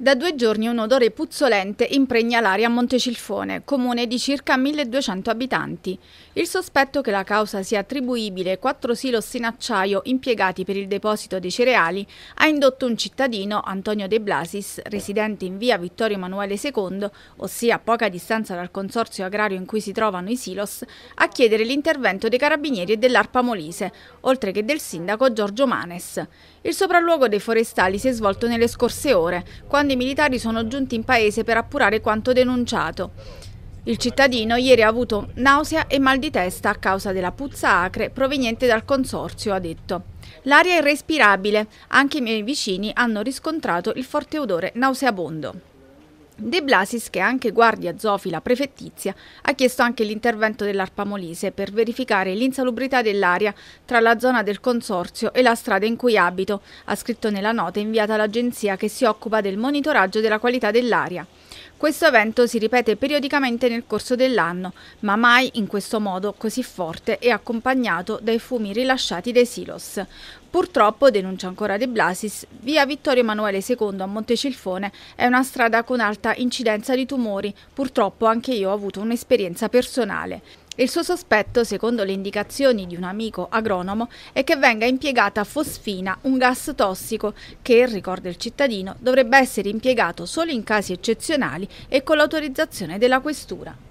Da due giorni un odore puzzolente impregna l'aria a Montecilfone, comune di circa 1200 abitanti. Il sospetto che la causa sia attribuibile ai quattro silos in acciaio impiegati per il deposito dei cereali ha indotto un cittadino, Antonio De Blasis, residente in via Vittorio Emanuele II, ossia a poca distanza dal consorzio agrario in cui si trovano i silos, a chiedere l'intervento dei carabinieri e dell'Arpa Molise, oltre che del sindaco Giorgio Manes. Il sopralluogo dei forestali si è svolto nelle scorse ore, quando quando i militari sono giunti in paese per appurare quanto denunciato. Il cittadino ieri ha avuto nausea e mal di testa a causa della puzza acre proveniente dal consorzio, ha detto. L'aria è irrespirabile, anche i miei vicini hanno riscontrato il forte odore nauseabondo. De Blasis, che è anche guardia zofila prefettizia, ha chiesto anche l'intervento dell'Arpa Molise per verificare l'insalubrità dell'aria tra la zona del consorzio e la strada in cui abito, ha scritto nella nota inviata all'agenzia che si occupa del monitoraggio della qualità dell'aria. Questo evento si ripete periodicamente nel corso dell'anno, ma mai in questo modo così forte e accompagnato dai fumi rilasciati dai silos. Purtroppo, denuncia ancora De Blasis, via Vittorio Emanuele II a Montecilfone è una strada con alta incidenza di tumori. Purtroppo anche io ho avuto un'esperienza personale. Il suo sospetto, secondo le indicazioni di un amico agronomo, è che venga impiegata fosfina, un gas tossico che, ricorda il cittadino, dovrebbe essere impiegato solo in casi eccezionali e con l'autorizzazione della questura.